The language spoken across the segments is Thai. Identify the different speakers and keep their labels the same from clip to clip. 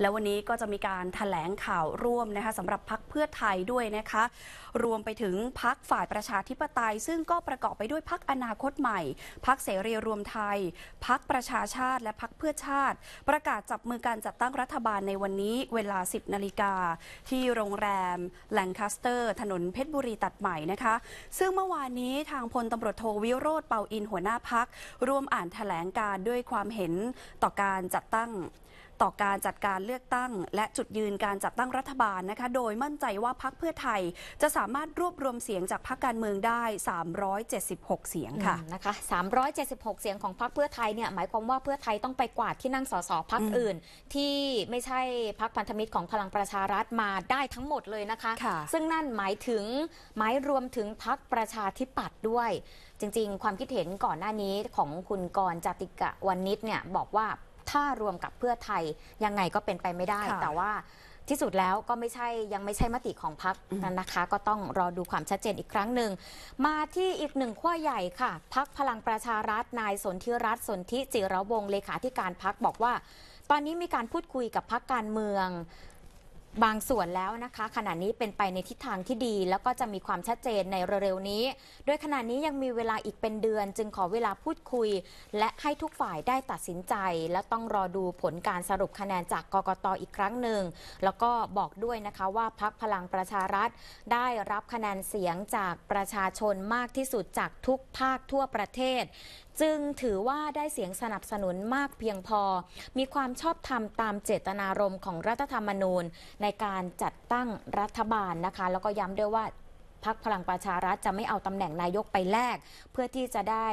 Speaker 1: และวันนี้ก็จะมีการถแถลงข่าวร่วมนะคะสำหรับพักเพื่อไทยด้วยนะคะรวมไปถึงพักฝ่ายประชาธิปไตย ซึ่งก็ประกอบไปด้วยพักอนาคตใหม่ พักเสรีรวมไทย พักประชาชาติและพักเพื่อชาติ ประกาศจับมือการจัดตั้งรัฐบาลในวันนี้เวลา 10นาฬิกาที่โรงแรมแลงคาสเตอร์ ถนนเพชรบุรีตัดใหม่นะคะซึ่งเมื่อวานนี้ทางพลตำรวจโทวิโรธเปาอินหัวหน้าพักร่วมอ่านถแถลงการด้วยความเห็นต่อการจัดตั้งต่อการจัดการเลือกตั้งและจุดยืนการจัดตั้งรัฐบาลนะคะ โดยมั่นใจว่าพักเพื่อไทยจะสามารถรวบรวมเสียงจากพักการเมืองได้ 376 เสียงค่ะนะคะ
Speaker 2: 376 เสียงของพักเพื่อไทยเนี่ยหมายความว่าเพื่อไทยต้องไปกวาดที่นั่งสสพักอื่น ที่ไม่ใช่พักพันธมิตรของพลังประชารัฐมาได้ทั้งหมดเลยนะคะคะซึ่งนั่นหมายถึงหมายรวมถึงพักประชาธิปัตย์ด้วย จริงๆ ความคิดเห็นก่อนหน้านี้ของคุณกรจติกะวันนิดเนี่ยบอกว่าถ้ารวมกับเพื่อไทยยังไงก็เป็นไปไม่ได้ แต่ว่าที่สุดแล้วก็ไม่ใช่ยังไม่ใช่มติของพักนั้นนะคะ ก็ต้องรอดูความชัดเจนอีกครั้งหนึ่ง มาที่อีกหนึ่งขั้วใหญ่ค่ะ พักพลังประชารัฐนายสนธิรัตน์สนธิจิรวงเลขาธิการพักบอกว่า ตอนนี้มีการพูดคุยกับพักการเมืองบางส่วนแล้วนะคะขณะนี้เป็นไปในทิศทางที่ดีแล้วก็จะมีความชัดเจนในเร็วๆนี้โดยขณะนี้ยังมีเวลาอีกเป็นเดือน จึงขอเวลาพูดคุย และให้ทุกฝ่ายได้ตัดสินใจ และต้องรอดูผลการสรุปคะแนนจากกกตออีกครั้งหนึ่งแล้วก็บอกด้วยนะคะว่าพักพลังประชารัฐได้รับคะแนนเสียงจากประชาชนมากที่สุดจากทุกภาคทั่วประเทศจึงถือว่าได้เสียงสนับสนุนมากเพียงพอ มีความชอบธรรมตามเจตนารมณ์ของรัฐธรรมนูญในการจัดตั้งรัฐบาลนะคะ แล้วก็ย้ำด้วยว่าพักพลังประชารัฐจะไม่เอาตำแหน่งนายกไปแลกเพื่อที่จะได้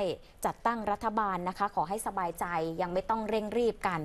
Speaker 2: จัดตั้งรัฐบาลนะคะ ขอให้สบายใจยังไม่ต้องเร่งรีบกัน